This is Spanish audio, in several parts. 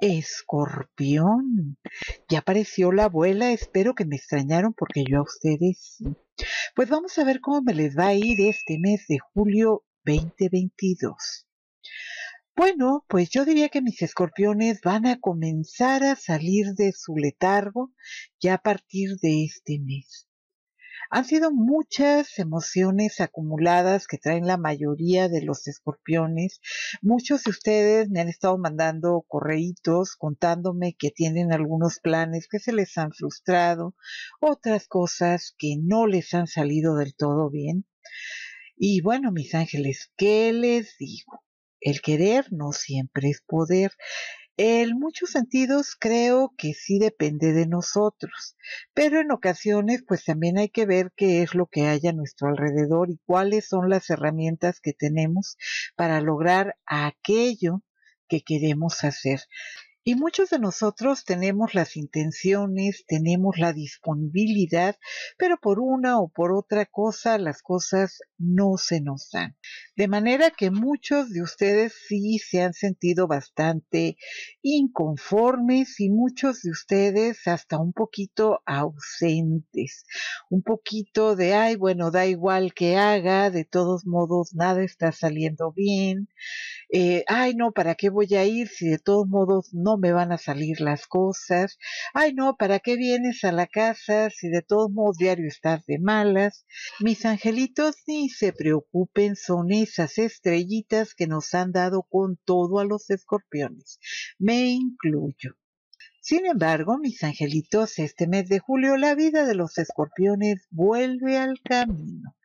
Escorpión. Ya apareció la abuela, espero que me extrañaron porque yo a ustedes sí. Pues vamos a ver cómo me les va a ir este mes de julio 2022. Bueno, pues yo diría que mis escorpiones van a comenzar a salir de su letargo ya a partir de este mes. Han sido muchas emociones acumuladas que traen la mayoría de los escorpiones. Muchos de ustedes me han estado mandando correitos contándome que tienen algunos planes que se les han frustrado, otras cosas que no les han salido del todo bien. Y bueno, mis ángeles, ¿qué les digo? El querer no siempre es poder. En muchos sentidos creo que sí depende de nosotros, pero en ocasiones pues también hay que ver qué es lo que hay a nuestro alrededor y cuáles son las herramientas que tenemos para lograr aquello que queremos hacer. Y muchos de nosotros tenemos las intenciones, tenemos la disponibilidad, pero por una o por otra cosa las cosas no se nos dan. De manera que muchos de ustedes sí se han sentido bastante inconformes y muchos de ustedes hasta un poquito ausentes. Un poquito de, ay, bueno, da igual que haga, de todos modos nada está saliendo bien. Eh, ay, no, ¿para qué voy a ir si de todos modos no me van a salir las cosas? Ay, no, ¿para qué vienes a la casa si de todos modos diario estás de malas? Mis angelitos ni se preocupen, son esas estrellitas que nos han dado con todo a los escorpiones. Me incluyo. Sin embargo, mis angelitos, este mes de julio la vida de los escorpiones vuelve al camino.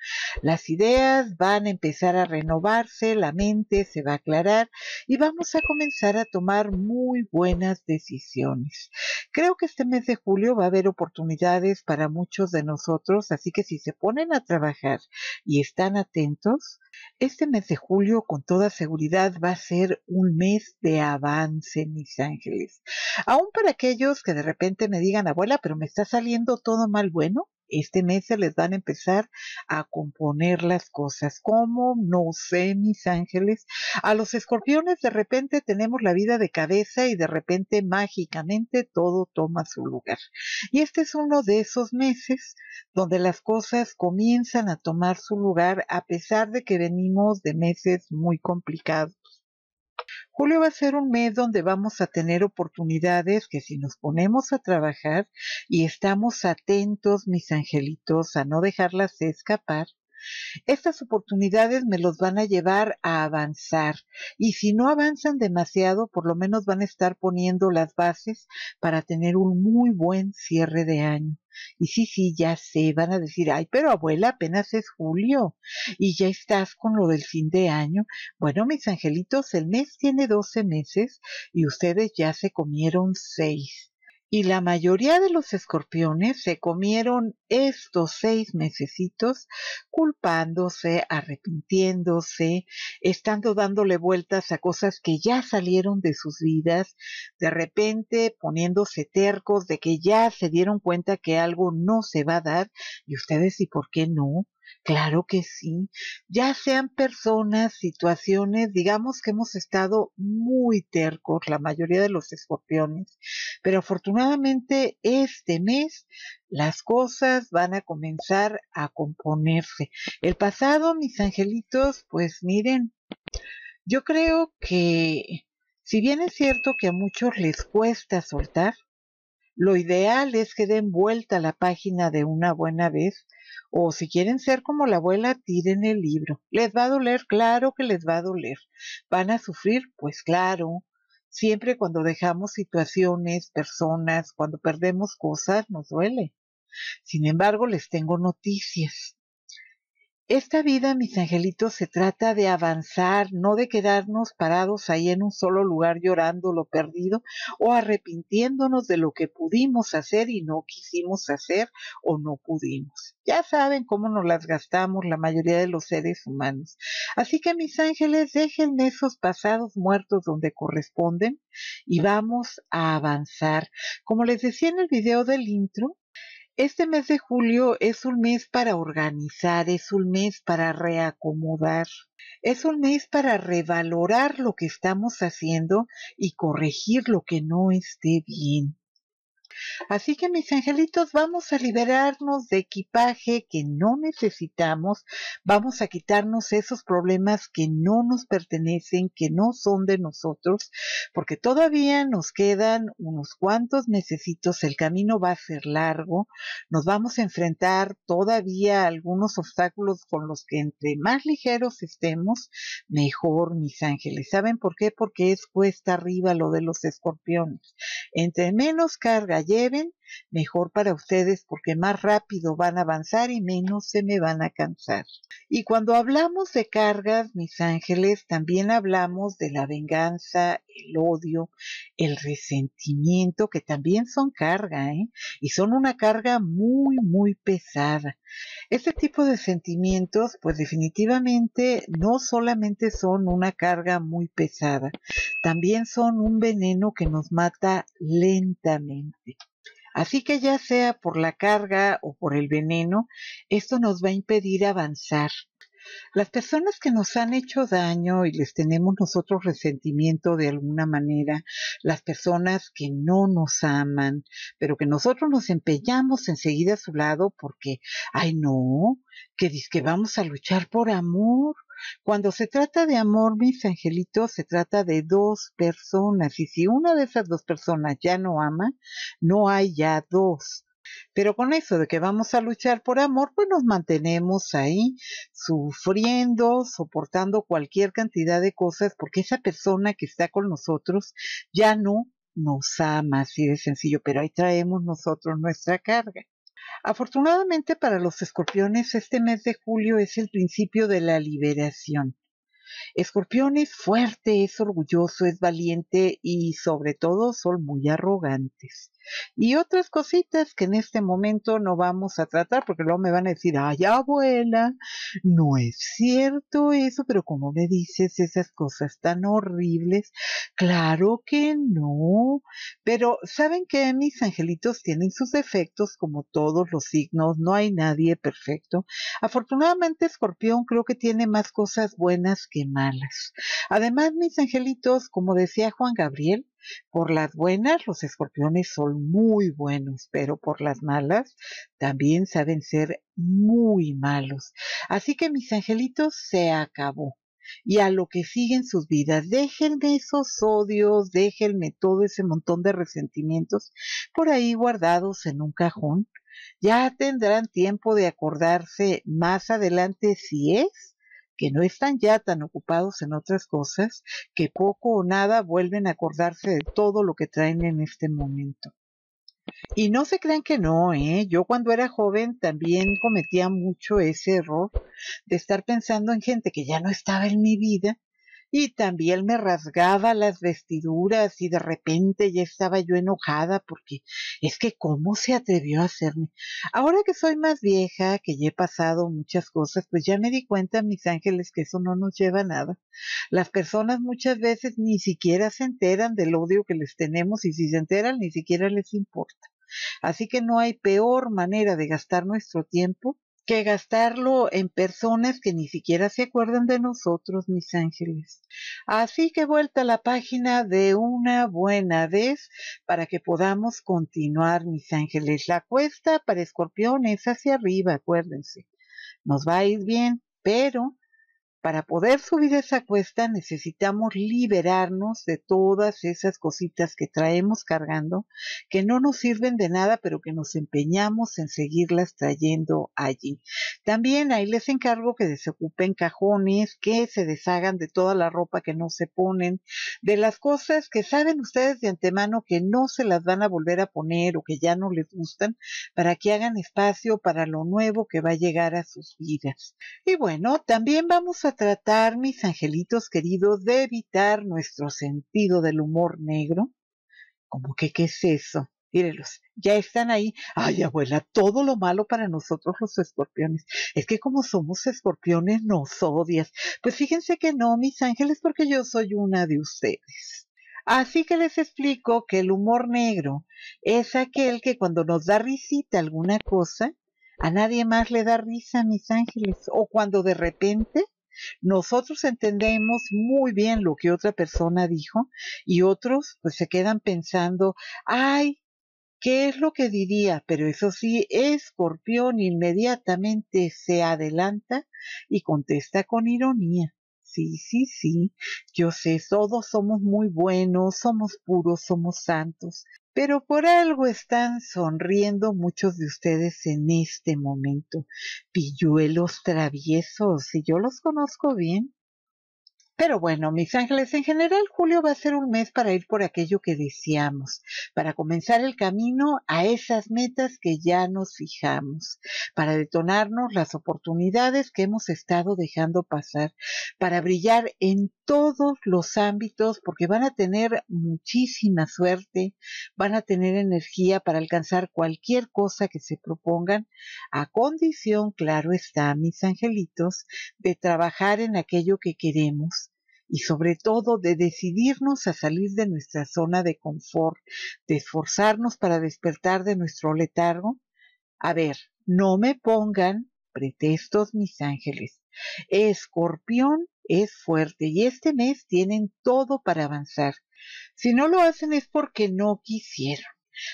Las ideas van a empezar a renovarse, la mente se va a aclarar y vamos a comenzar a tomar muy buenas decisiones. Creo que este mes de julio va a haber oportunidades para muchos de nosotros, así que si se ponen a trabajar y están atentos, este mes de julio con toda seguridad va a ser un mes de avance, mis ángeles. Aún para aquellos que de repente me digan, abuela, pero me está saliendo todo mal bueno, este mes se les van a empezar a componer las cosas. como, No sé, mis ángeles. A los escorpiones de repente tenemos la vida de cabeza y de repente mágicamente todo toma su lugar. Y este es uno de esos meses donde las cosas comienzan a tomar su lugar a pesar de que venimos de meses muy complicados Julio va a ser un mes donde vamos a tener oportunidades que si nos ponemos a trabajar y estamos atentos, mis angelitos, a no dejarlas escapar, estas oportunidades me los van a llevar a avanzar y si no avanzan demasiado, por lo menos van a estar poniendo las bases para tener un muy buen cierre de año. Y sí, sí, ya sé, van a decir, ay, pero abuela, apenas es julio y ya estás con lo del fin de año. Bueno, mis angelitos, el mes tiene doce meses y ustedes ya se comieron seis y la mayoría de los escorpiones se comieron estos seis mesecitos culpándose, arrepintiéndose, estando dándole vueltas a cosas que ya salieron de sus vidas, de repente poniéndose tercos de que ya se dieron cuenta que algo no se va a dar y ustedes y por qué no, Claro que sí, ya sean personas, situaciones, digamos que hemos estado muy tercos, la mayoría de los escorpiones, pero afortunadamente este mes las cosas van a comenzar a componerse. El pasado, mis angelitos, pues miren, yo creo que si bien es cierto que a muchos les cuesta soltar, lo ideal es que den vuelta la página de una buena vez o si quieren ser como la abuela, tiren el libro. Les va a doler, claro que les va a doler. Van a sufrir, pues claro. Siempre cuando dejamos situaciones, personas, cuando perdemos cosas, nos duele. Sin embargo, les tengo noticias. Esta vida, mis angelitos, se trata de avanzar, no de quedarnos parados ahí en un solo lugar llorando lo perdido o arrepintiéndonos de lo que pudimos hacer y no quisimos hacer o no pudimos. Ya saben cómo nos las gastamos la mayoría de los seres humanos. Así que mis ángeles, dejen esos pasados muertos donde corresponden y vamos a avanzar. Como les decía en el video del intro, este mes de julio es un mes para organizar, es un mes para reacomodar, es un mes para revalorar lo que estamos haciendo y corregir lo que no esté bien. Así que mis angelitos, vamos a liberarnos de equipaje que no necesitamos, vamos a quitarnos esos problemas que no nos pertenecen, que no son de nosotros, porque todavía nos quedan unos cuantos necesitos, el camino va a ser largo, nos vamos a enfrentar todavía algunos obstáculos con los que entre más ligeros estemos, mejor, mis ángeles. ¿Saben por qué? Porque es cuesta arriba lo de los escorpiones. Entre menos carga lleven Mejor para ustedes porque más rápido van a avanzar y menos se me van a cansar. Y cuando hablamos de cargas, mis ángeles, también hablamos de la venganza, el odio, el resentimiento, que también son carga, ¿eh? Y son una carga muy, muy pesada. Este tipo de sentimientos, pues definitivamente no solamente son una carga muy pesada, también son un veneno que nos mata lentamente. Así que ya sea por la carga o por el veneno, esto nos va a impedir avanzar. Las personas que nos han hecho daño y les tenemos nosotros resentimiento de alguna manera, las personas que no nos aman, pero que nosotros nos empeñamos enseguida a su lado porque, ay no, que dice que vamos a luchar por amor. Cuando se trata de amor, mis angelitos, se trata de dos personas y si una de esas dos personas ya no ama, no hay ya dos. Pero con eso de que vamos a luchar por amor, pues nos mantenemos ahí sufriendo, soportando cualquier cantidad de cosas porque esa persona que está con nosotros ya no nos ama, así de sencillo, pero ahí traemos nosotros nuestra carga. Afortunadamente para los escorpiones, este mes de julio es el principio de la liberación. Escorpión es fuerte, es orgulloso, es valiente y sobre todo son muy arrogantes. Y otras cositas que en este momento no vamos a tratar porque luego me van a decir, ay abuela, no es cierto eso, pero como me dices esas cosas tan horribles, claro que no. Pero saben que mis angelitos tienen sus defectos como todos los signos, no hay nadie perfecto. Afortunadamente Escorpión creo que tiene más cosas buenas que malas. Además, mis angelitos, como decía Juan Gabriel, por las buenas los escorpiones son muy buenos, pero por las malas también saben ser muy malos. Así que mis angelitos, se acabó y a lo que siguen sus vidas. Déjenme esos odios, déjenme todo ese montón de resentimientos por ahí guardados en un cajón. Ya tendrán tiempo de acordarse más adelante si es que no están ya tan ocupados en otras cosas que poco o nada vuelven a acordarse de todo lo que traen en este momento. Y no se crean que no, ¿eh? Yo cuando era joven también cometía mucho ese error de estar pensando en gente que ya no estaba en mi vida y también me rasgaba las vestiduras y de repente ya estaba yo enojada porque es que cómo se atrevió a hacerme. Ahora que soy más vieja, que ya he pasado muchas cosas, pues ya me di cuenta, mis ángeles, que eso no nos lleva a nada. Las personas muchas veces ni siquiera se enteran del odio que les tenemos y si se enteran ni siquiera les importa. Así que no hay peor manera de gastar nuestro tiempo que gastarlo en personas que ni siquiera se acuerdan de nosotros, mis ángeles. Así que vuelta a la página de una buena vez para que podamos continuar, mis ángeles. La cuesta para escorpión es hacia arriba, acuérdense. Nos va a ir bien, pero para poder subir esa cuesta necesitamos liberarnos de todas esas cositas que traemos cargando, que no nos sirven de nada, pero que nos empeñamos en seguirlas trayendo allí. También ahí les encargo que desocupen cajones, que se deshagan de toda la ropa que no se ponen, de las cosas que saben ustedes de antemano que no se las van a volver a poner o que ya no les gustan, para que hagan espacio para lo nuevo que va a llegar a sus vidas. Y bueno, también vamos a tratar, mis angelitos queridos, de evitar nuestro sentido del humor negro? ¿Cómo que qué es eso? Mírenlos, ya están ahí. Ay, abuela, todo lo malo para nosotros los escorpiones. Es que como somos escorpiones nos odias. Pues fíjense que no, mis ángeles, porque yo soy una de ustedes. Así que les explico que el humor negro es aquel que cuando nos da risita alguna cosa, a nadie más le da risa, mis ángeles. O cuando de repente nosotros entendemos muy bien lo que otra persona dijo y otros pues se quedan pensando, ay, ¿qué es lo que diría? Pero eso sí, Escorpión inmediatamente se adelanta y contesta con ironía. Sí, sí, sí, yo sé, todos somos muy buenos, somos puros, somos santos, pero por algo están sonriendo muchos de ustedes en este momento. Pilluelos traviesos, y yo los conozco bien. Pero bueno, mis ángeles, en general julio va a ser un mes para ir por aquello que deseamos, para comenzar el camino a esas metas que ya nos fijamos, para detonarnos las oportunidades que hemos estado dejando pasar, para brillar en todos los ámbitos, porque van a tener muchísima suerte, van a tener energía para alcanzar cualquier cosa que se propongan, a condición, claro está, mis angelitos, de trabajar en aquello que queremos y sobre todo de decidirnos a salir de nuestra zona de confort, de esforzarnos para despertar de nuestro letargo? A ver, no me pongan pretextos, mis ángeles. Escorpión es fuerte y este mes tienen todo para avanzar. Si no lo hacen es porque no quisieron.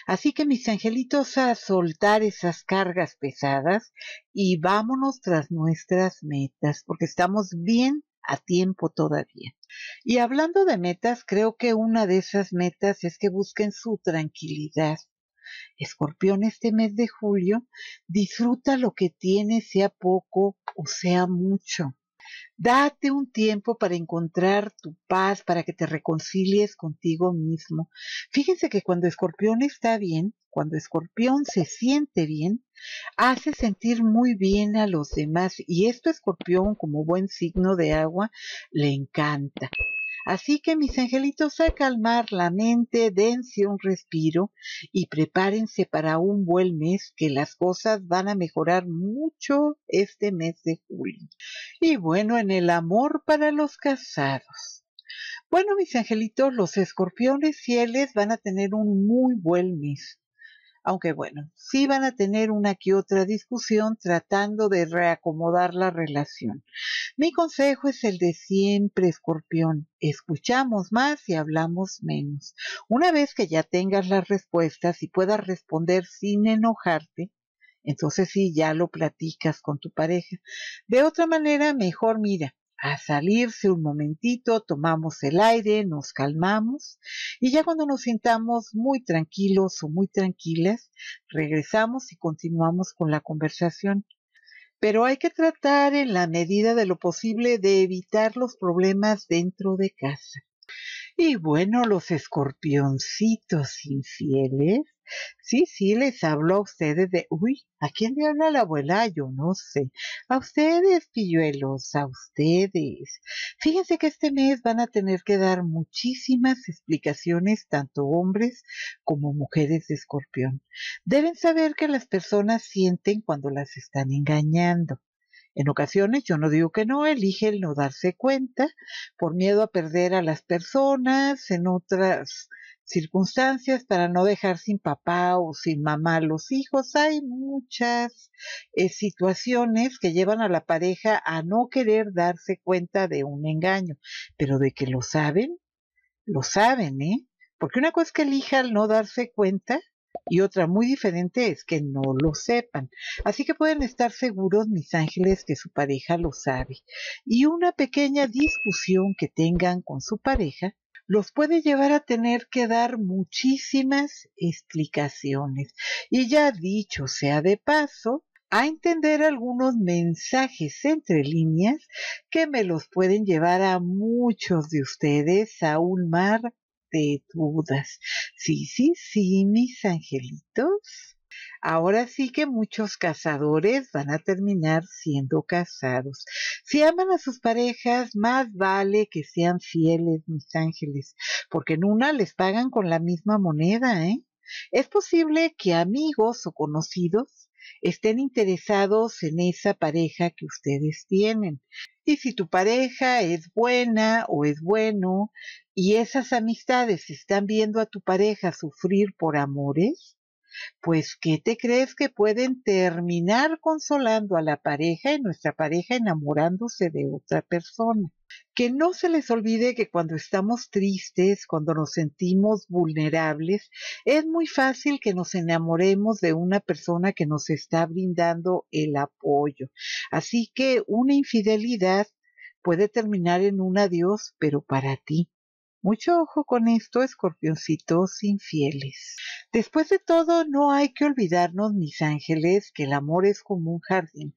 Así que mis angelitos a soltar esas cargas pesadas y vámonos tras nuestras metas, porque estamos bien a tiempo todavía. Y hablando de metas, creo que una de esas metas es que busquen su tranquilidad. Escorpión, este mes de julio, disfruta lo que tiene, sea poco o sea mucho. Date un tiempo para encontrar tu paz, para que te reconcilies contigo mismo. Fíjense que cuando Escorpión está bien, cuando Escorpión se siente bien, hace sentir muy bien a los demás. Y esto Escorpión, como buen signo de agua, le encanta. Así que mis angelitos, a calmar la mente, dense un respiro y prepárense para un buen mes que las cosas van a mejorar mucho este mes de julio. Y bueno, en el amor para los casados. Bueno, mis angelitos, los escorpiones fieles van a tener un muy buen mes aunque bueno, sí van a tener una que otra discusión tratando de reacomodar la relación. Mi consejo es el de siempre, escorpión. Escuchamos más y hablamos menos. Una vez que ya tengas las respuestas y puedas responder sin enojarte, entonces sí, ya lo platicas con tu pareja. De otra manera, mejor mira, a salirse un momentito, tomamos el aire, nos calmamos y ya cuando nos sintamos muy tranquilos o muy tranquilas, regresamos y continuamos con la conversación. Pero hay que tratar en la medida de lo posible de evitar los problemas dentro de casa. Y bueno, los escorpioncitos infieles Sí, sí, les hablo a ustedes de, uy, ¿a quién le habla la abuela? Yo no sé. A ustedes, pilluelos, a ustedes. Fíjense que este mes van a tener que dar muchísimas explicaciones, tanto hombres como mujeres de escorpión. Deben saber que las personas sienten cuando las están engañando. En ocasiones yo no digo que no, elige el no darse cuenta por miedo a perder a las personas, en otras circunstancias para no dejar sin papá o sin mamá a los hijos. Hay muchas eh, situaciones que llevan a la pareja a no querer darse cuenta de un engaño, pero de que lo saben, lo saben, ¿eh? Porque una cosa es que elija no darse cuenta y otra muy diferente es que no lo sepan. Así que pueden estar seguros, mis ángeles, que su pareja lo sabe. Y una pequeña discusión que tengan con su pareja los puede llevar a tener que dar muchísimas explicaciones. Y ya dicho sea de paso, a entender algunos mensajes entre líneas que me los pueden llevar a muchos de ustedes a un mar de dudas. Sí, sí, sí, mis angelitos. Ahora sí que muchos cazadores van a terminar siendo casados. Si aman a sus parejas, más vale que sean fieles, mis ángeles, porque en una les pagan con la misma moneda, ¿eh? Es posible que amigos o conocidos estén interesados en esa pareja que ustedes tienen. Y si tu pareja es buena o es bueno y esas amistades están viendo a tu pareja sufrir por amores, pues, ¿qué te crees que pueden terminar consolando a la pareja y nuestra pareja enamorándose de otra persona? Que no se les olvide que cuando estamos tristes, cuando nos sentimos vulnerables, es muy fácil que nos enamoremos de una persona que nos está brindando el apoyo. Así que una infidelidad puede terminar en un adiós, pero para ti. Mucho ojo con esto, escorpioncitos infieles. Después de todo, no hay que olvidarnos, mis ángeles, que el amor es como un jardín.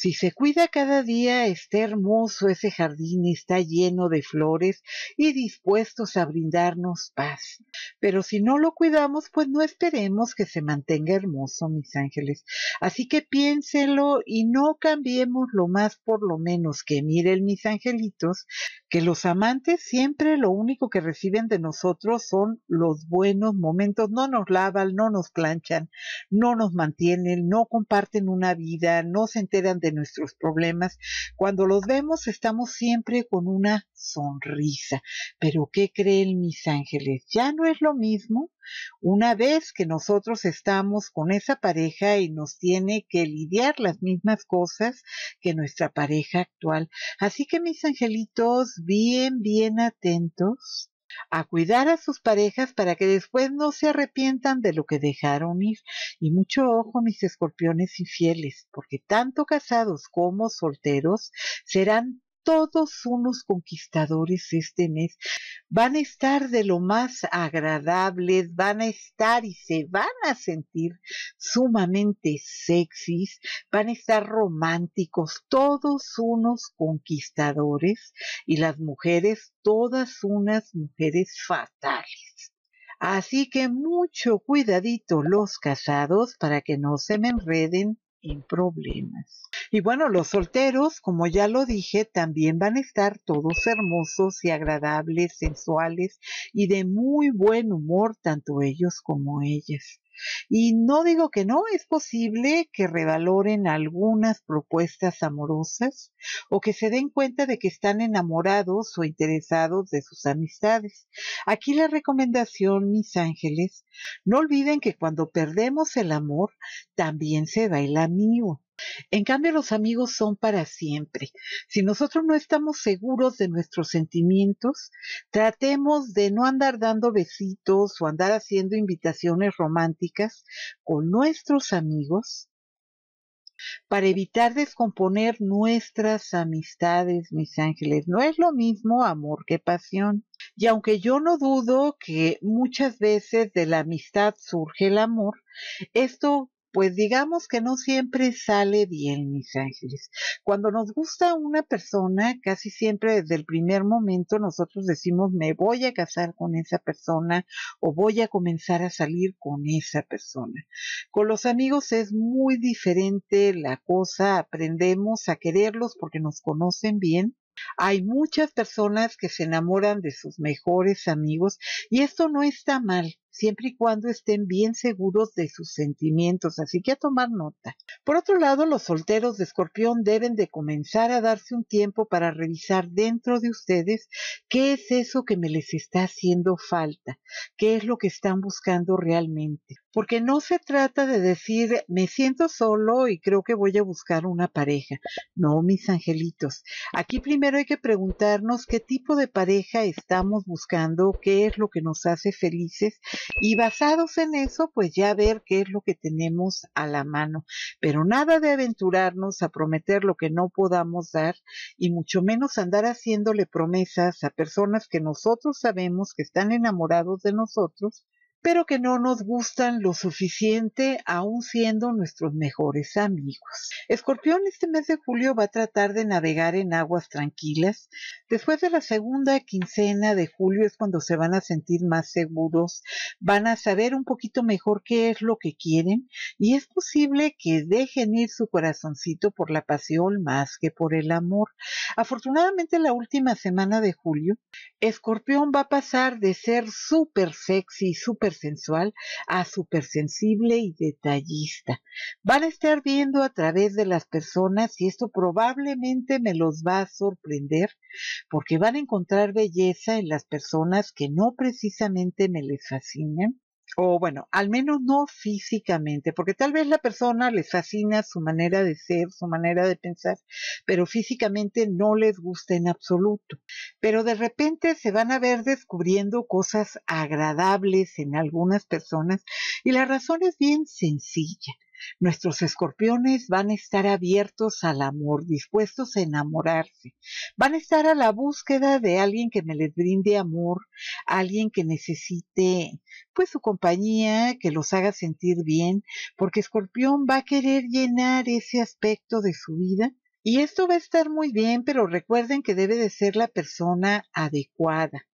Si se cuida cada día, está hermoso ese jardín, está lleno de flores y dispuestos a brindarnos paz. Pero si no lo cuidamos, pues no esperemos que se mantenga hermoso, mis ángeles. Así que piénselo y no cambiemos lo más por lo menos que miren, mis angelitos, que los amantes siempre lo único que reciben de nosotros son los buenos momentos. No nos lavan, no nos planchan, no nos mantienen, no comparten una vida, no se enteran de nuestros problemas, cuando los vemos estamos siempre con una sonrisa. Pero ¿qué creen mis ángeles? Ya no es lo mismo una vez que nosotros estamos con esa pareja y nos tiene que lidiar las mismas cosas que nuestra pareja actual. Así que mis angelitos, bien, bien atentos a cuidar a sus parejas para que después no se arrepientan de lo que dejaron ir. Y mucho ojo mis escorpiones infieles, porque tanto casados como solteros serán todos unos conquistadores este mes. Van a estar de lo más agradables, van a estar y se van a sentir sumamente sexys, van a estar románticos, todos unos conquistadores y las mujeres, todas unas mujeres fatales. Así que mucho cuidadito los casados para que no se me enreden problemas. Y bueno, los solteros, como ya lo dije, también van a estar todos hermosos y agradables, sensuales y de muy buen humor, tanto ellos como ellas. Y no digo que no, es posible que revaloren algunas propuestas amorosas o que se den cuenta de que están enamorados o interesados de sus amistades. Aquí la recomendación, mis ángeles, no olviden que cuando perdemos el amor, también se va el amigo. En cambio, los amigos son para siempre. Si nosotros no estamos seguros de nuestros sentimientos, tratemos de no andar dando besitos o andar haciendo invitaciones románticas con nuestros amigos para evitar descomponer nuestras amistades, mis ángeles. No es lo mismo amor que pasión. Y aunque yo no dudo que muchas veces de la amistad surge el amor, esto pues digamos que no siempre sale bien, mis ángeles. Cuando nos gusta una persona, casi siempre desde el primer momento nosotros decimos, me voy a casar con esa persona o voy a comenzar a salir con esa persona. Con los amigos es muy diferente la cosa, aprendemos a quererlos porque nos conocen bien, hay muchas personas que se enamoran de sus mejores amigos y esto no está mal siempre y cuando estén bien seguros de sus sentimientos, así que a tomar nota. Por otro lado, los solteros de escorpión deben de comenzar a darse un tiempo para revisar dentro de ustedes qué es eso que me les está haciendo falta, qué es lo que están buscando realmente, porque no se trata de decir me siento solo y creo que voy a buscar una pareja. No, mis angelitos, aquí primero hay que preguntarnos qué tipo de pareja estamos buscando, qué es lo que nos hace felices y basados en eso, pues ya ver qué es lo que tenemos a la mano. Pero nada de aventurarnos a prometer lo que no podamos dar y mucho menos andar haciéndole promesas a personas que nosotros sabemos que están enamorados de nosotros pero que no nos gustan lo suficiente aún siendo nuestros mejores amigos. Escorpión este mes de julio va a tratar de navegar en aguas tranquilas. Después de la segunda quincena de julio es cuando se van a sentir más seguros, van a saber un poquito mejor qué es lo que quieren y es posible que dejen ir su corazoncito por la pasión más que por el amor. Afortunadamente la última semana de julio, Escorpión va a pasar de ser súper sexy, súper sensual, a supersensible y detallista. Van a estar viendo a través de las personas y esto probablemente me los va a sorprender porque van a encontrar belleza en las personas que no precisamente me les fascinan o bueno, al menos no físicamente, porque tal vez la persona les fascina su manera de ser, su manera de pensar, pero físicamente no les gusta en absoluto. Pero de repente se van a ver descubriendo cosas agradables en algunas personas y la razón es bien sencilla Nuestros escorpiones van a estar abiertos al amor, dispuestos a enamorarse. Van a estar a la búsqueda de alguien que me les brinde amor, alguien que necesite pues su compañía, que los haga sentir bien, porque escorpión va a querer llenar ese aspecto de su vida y esto va a estar muy bien, pero recuerden que debe de ser la persona adecuada.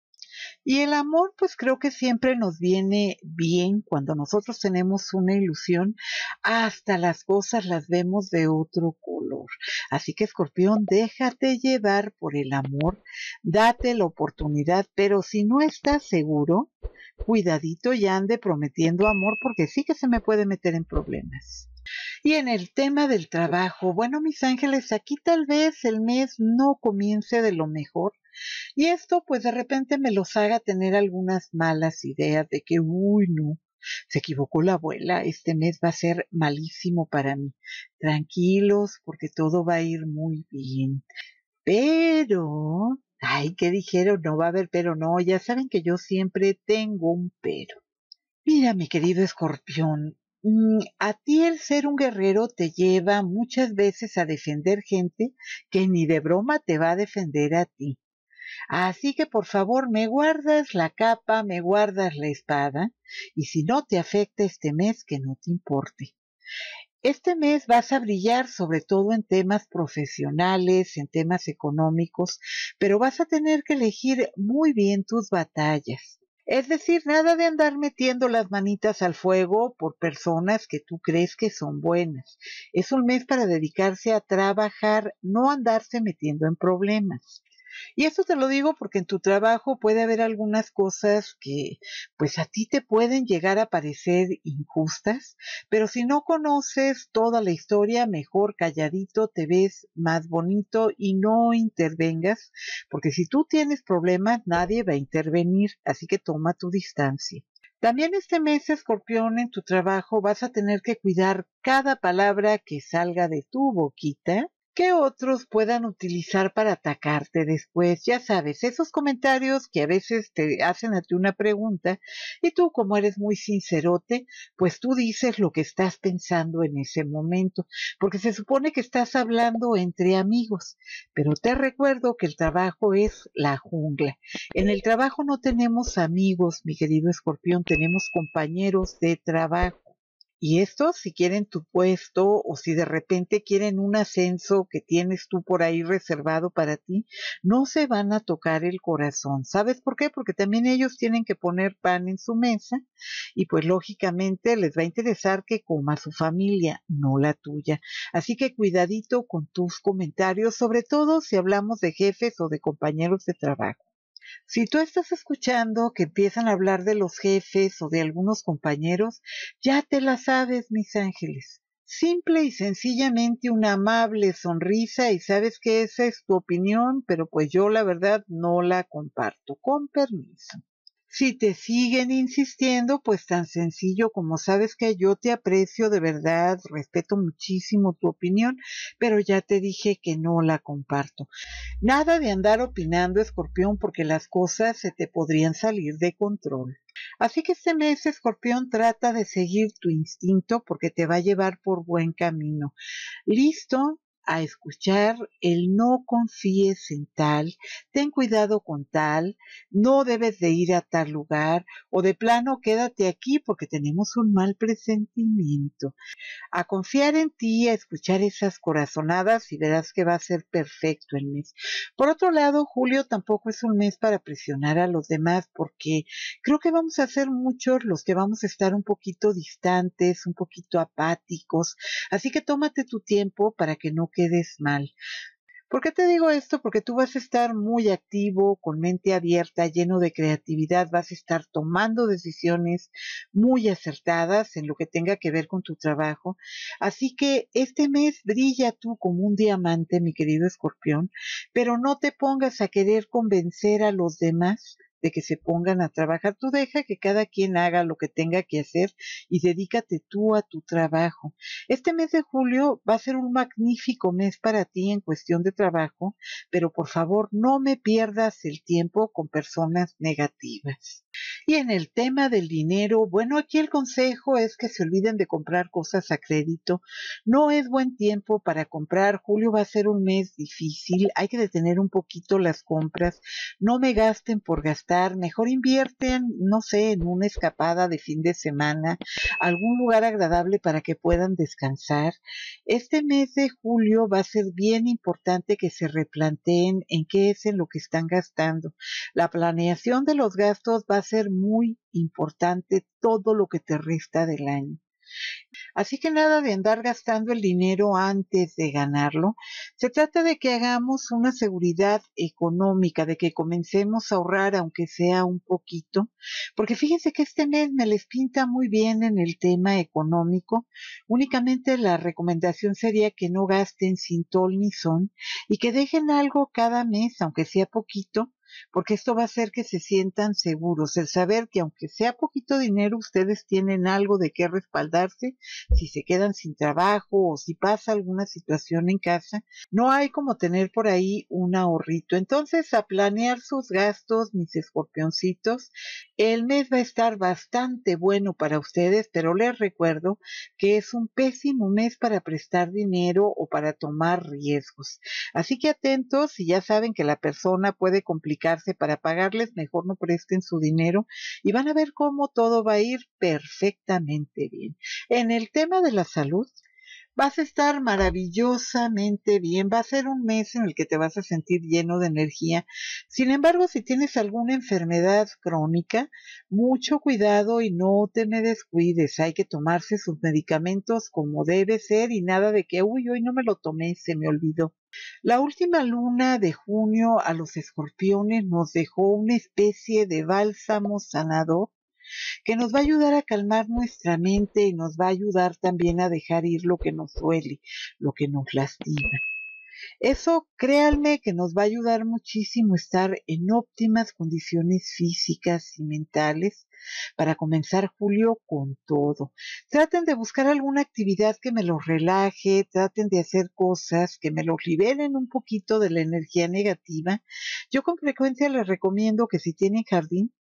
Y el amor, pues creo que siempre nos viene bien cuando nosotros tenemos una ilusión, hasta las cosas las vemos de otro color. Así que escorpión, déjate llevar por el amor, date la oportunidad, pero si no estás seguro, cuidadito y ande prometiendo amor porque sí que se me puede meter en problemas. Y en el tema del trabajo, bueno, mis ángeles, aquí tal vez el mes no comience de lo mejor. Y esto pues de repente me los haga tener algunas malas ideas de que, uy, no, se equivocó la abuela, este mes va a ser malísimo para mí. Tranquilos, porque todo va a ir muy bien. Pero, ay, ¿qué dijeron? No va a haber pero, no, ya saben que yo siempre tengo un pero. Mira, mi querido escorpión, Mm, a ti el ser un guerrero te lleva muchas veces a defender gente que ni de broma te va a defender a ti. Así que por favor me guardas la capa, me guardas la espada, y si no te afecta este mes, que no te importe. Este mes vas a brillar sobre todo en temas profesionales, en temas económicos, pero vas a tener que elegir muy bien tus batallas. Es decir, nada de andar metiendo las manitas al fuego por personas que tú crees que son buenas. Es un mes para dedicarse a trabajar, no andarse metiendo en problemas. Y esto te lo digo porque en tu trabajo puede haber algunas cosas que pues a ti te pueden llegar a parecer injustas, pero si no conoces toda la historia, mejor calladito te ves más bonito y no intervengas, porque si tú tienes problemas nadie va a intervenir, así que toma tu distancia. También este mes, escorpión, en tu trabajo vas a tener que cuidar cada palabra que salga de tu boquita que otros puedan utilizar para atacarte después. Ya sabes, esos comentarios que a veces te hacen a ti una pregunta y tú como eres muy sincerote, pues tú dices lo que estás pensando en ese momento, porque se supone que estás hablando entre amigos, pero te recuerdo que el trabajo es la jungla. En el trabajo no tenemos amigos, mi querido escorpión, tenemos compañeros de trabajo. Y estos, si quieren tu puesto o si de repente quieren un ascenso que tienes tú por ahí reservado para ti, no se van a tocar el corazón. ¿Sabes por qué? Porque también ellos tienen que poner pan en su mesa y pues lógicamente les va a interesar que coma su familia, no la tuya. Así que cuidadito con tus comentarios, sobre todo si hablamos de jefes o de compañeros de trabajo. Si tú estás escuchando que empiezan a hablar de los jefes o de algunos compañeros, ya te la sabes, mis ángeles. Simple y sencillamente una amable sonrisa y sabes que esa es tu opinión, pero pues yo la verdad no la comparto. Con permiso. Si te siguen insistiendo, pues tan sencillo como sabes que yo te aprecio de verdad, respeto muchísimo tu opinión, pero ya te dije que no la comparto. Nada de andar opinando, escorpión, porque las cosas se te podrían salir de control. Así que este mes, escorpión, trata de seguir tu instinto porque te va a llevar por buen camino. Listo, a escuchar el no confíes en tal, ten cuidado con tal, no debes de ir a tal lugar o de plano quédate aquí porque tenemos un mal presentimiento. A confiar en ti, a escuchar esas corazonadas y verás que va a ser perfecto el mes. Por otro lado, julio tampoco es un mes para presionar a los demás porque creo que vamos a ser muchos los que vamos a estar un poquito distantes, un poquito apáticos, así que tómate tu tiempo para que no quedes mal. ¿Por qué te digo esto? Porque tú vas a estar muy activo, con mente abierta, lleno de creatividad, vas a estar tomando decisiones muy acertadas en lo que tenga que ver con tu trabajo. Así que este mes brilla tú como un diamante, mi querido escorpión, pero no te pongas a querer convencer a los demás de que se pongan a trabajar. Tú deja que cada quien haga lo que tenga que hacer y dedícate tú a tu trabajo. Este mes de julio va a ser un magnífico mes para ti en cuestión de trabajo, pero por favor no me pierdas el tiempo con personas negativas. Y en el tema del dinero, bueno, aquí el consejo es que se olviden de comprar cosas a crédito. No es buen tiempo para comprar. Julio va a ser un mes difícil. Hay que detener un poquito las compras. No me gasten por gastar mejor invierten, no sé, en una escapada de fin de semana, algún lugar agradable para que puedan descansar. Este mes de julio va a ser bien importante que se replanteen en qué es en lo que están gastando. La planeación de los gastos va a ser muy importante todo lo que te resta del año. Así que nada de andar gastando el dinero antes de ganarlo. Se trata de que hagamos una seguridad económica, de que comencemos a ahorrar, aunque sea un poquito, porque fíjense que este mes me les pinta muy bien en el tema económico. Únicamente la recomendación sería que no gasten sin tol ni son y que dejen algo cada mes, aunque sea poquito, porque esto va a hacer que se sientan seguros, el saber que aunque sea poquito dinero, ustedes tienen algo de qué respaldarse si se quedan sin trabajo o si pasa alguna situación en casa, no hay como tener por ahí un ahorrito. Entonces, a planear sus gastos, mis escorpioncitos, el mes va a estar bastante bueno para ustedes, pero les recuerdo que es un pésimo mes para prestar dinero o para tomar riesgos. Así que atentos, si ya saben que la persona puede complicarse para pagarles, mejor no presten su dinero y van a ver cómo todo va a ir perfectamente bien. En el tema de la salud, vas a estar maravillosamente bien, va a ser un mes en el que te vas a sentir lleno de energía. Sin embargo, si tienes alguna enfermedad crónica, mucho cuidado y no te me descuides, hay que tomarse sus medicamentos como debe ser y nada de que, uy, hoy no me lo tomé, se me olvidó. La última luna de junio a los escorpiones nos dejó una especie de bálsamo sanador que nos va a ayudar a calmar nuestra mente y nos va a ayudar también a dejar ir lo que nos duele, lo que nos lastima. Eso, créanme, que nos va a ayudar muchísimo estar en óptimas condiciones físicas y mentales para comenzar julio con todo. Traten de buscar alguna actividad que me los relaje, traten de hacer cosas que me los liberen un poquito de la energía negativa. Yo con frecuencia les recomiendo que si tienen jardín,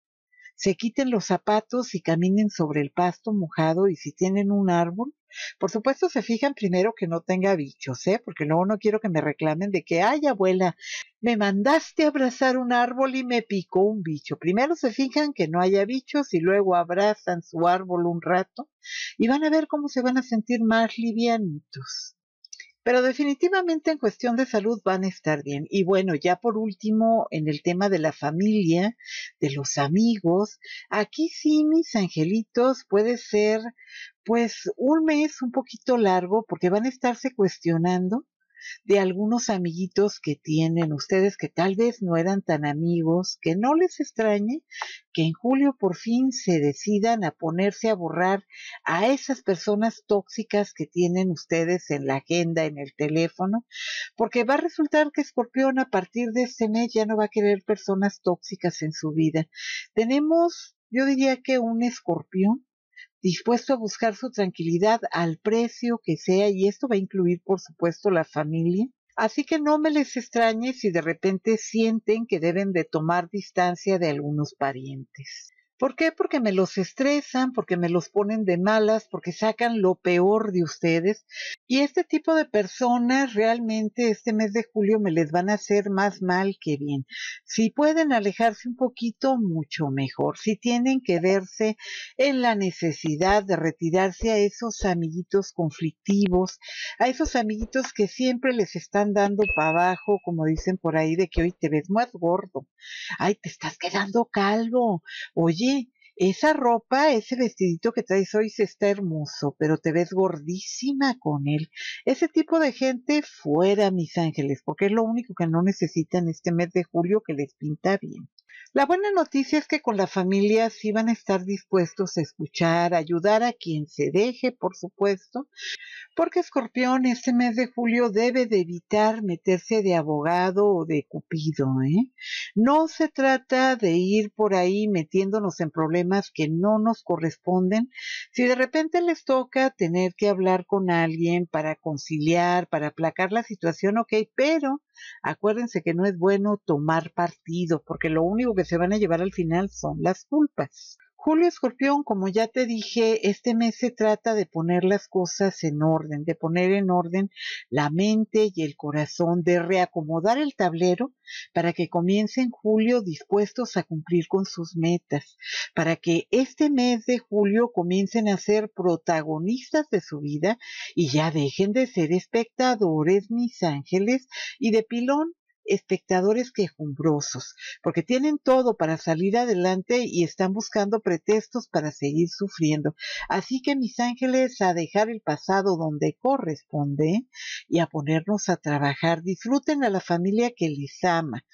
se quiten los zapatos y caminen sobre el pasto mojado y si tienen un árbol, por supuesto, se fijan primero que no tenga bichos, ¿eh? Porque luego no quiero que me reclamen de que, ay, abuela, me mandaste abrazar un árbol y me picó un bicho. Primero se fijan que no haya bichos y luego abrazan su árbol un rato y van a ver cómo se van a sentir más livianitos. Pero definitivamente en cuestión de salud van a estar bien. Y bueno, ya por último, en el tema de la familia, de los amigos, aquí sí, mis angelitos, puede ser pues un mes un poquito largo porque van a estarse cuestionando de algunos amiguitos que tienen ustedes que tal vez no eran tan amigos, que no les extrañe que en julio por fin se decidan a ponerse a borrar a esas personas tóxicas que tienen ustedes en la agenda, en el teléfono, porque va a resultar que Escorpión a partir de este mes ya no va a querer personas tóxicas en su vida. Tenemos, yo diría que un escorpión dispuesto a buscar su tranquilidad al precio que sea, y esto va a incluir, por supuesto, la familia. Así que no me les extrañe si de repente sienten que deben de tomar distancia de algunos parientes. ¿Por qué? Porque me los estresan, porque me los ponen de malas, porque sacan lo peor de ustedes. Y este tipo de personas realmente este mes de julio me les van a hacer más mal que bien. Si pueden alejarse un poquito, mucho mejor. Si tienen que verse en la necesidad de retirarse a esos amiguitos conflictivos, a esos amiguitos que siempre les están dando para abajo, como dicen por ahí, de que hoy te ves más gordo. Ay, te estás quedando calvo. Oye, esa ropa, ese vestidito que traes hoy se está hermoso, pero te ves gordísima con él. Ese tipo de gente fuera, mis ángeles, porque es lo único que no necesitan este mes de julio que les pinta bien. La buena noticia es que con la familia sí van a estar dispuestos a escuchar, ayudar a quien se deje, por supuesto, porque Escorpión este mes de julio debe de evitar meterse de abogado o de cupido. ¿eh? No se trata de ir por ahí metiéndonos en problemas que no nos corresponden. Si de repente les toca tener que hablar con alguien para conciliar, para aplacar la situación, ok, pero Acuérdense que no es bueno tomar partido, porque lo único que se van a llevar al final son las culpas. Julio Escorpión, como ya te dije, este mes se trata de poner las cosas en orden, de poner en orden la mente y el corazón, de reacomodar el tablero para que comiencen julio dispuestos a cumplir con sus metas, para que este mes de julio comiencen a ser protagonistas de su vida y ya dejen de ser espectadores, mis ángeles, y de pilón espectadores quejumbrosos, porque tienen todo para salir adelante y están buscando pretextos para seguir sufriendo. Así que mis ángeles, a dejar el pasado donde corresponde y a ponernos a trabajar. Disfruten a la familia que les ama.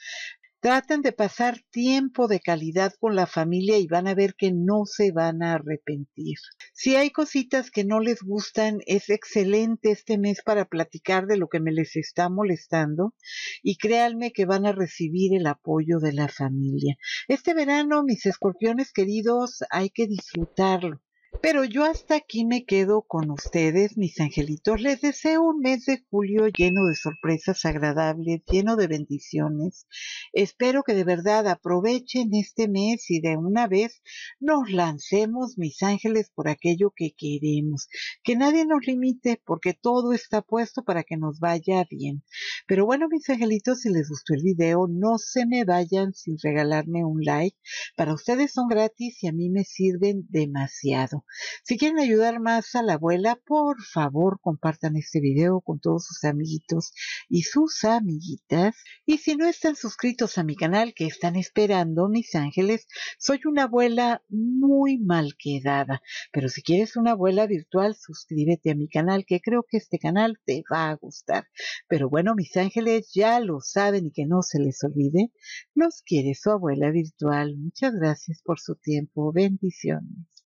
Traten de pasar tiempo de calidad con la familia y van a ver que no se van a arrepentir. Si hay cositas que no les gustan, es excelente este mes para platicar de lo que me les está molestando y créanme que van a recibir el apoyo de la familia. Este verano, mis escorpiones queridos, hay que disfrutarlo. Pero yo hasta aquí me quedo con ustedes, mis angelitos. Les deseo un mes de julio lleno de sorpresas agradables, lleno de bendiciones. Espero que de verdad aprovechen este mes y de una vez nos lancemos, mis ángeles, por aquello que queremos. Que nadie nos limite porque todo está puesto para que nos vaya bien. Pero bueno, mis angelitos, si les gustó el video, no se me vayan sin regalarme un like. Para ustedes son gratis y a mí me sirven demasiado. Si quieren ayudar más a la abuela, por favor compartan este video con todos sus amiguitos y sus amiguitas. Y si no están suscritos a mi canal, que están esperando, mis ángeles, soy una abuela muy mal quedada. Pero si quieres una abuela virtual, suscríbete a mi canal, que creo que este canal te va a gustar. Pero bueno, mis ángeles ya lo saben y que no se les olvide, los quiere su abuela virtual. Muchas gracias por su tiempo. Bendiciones.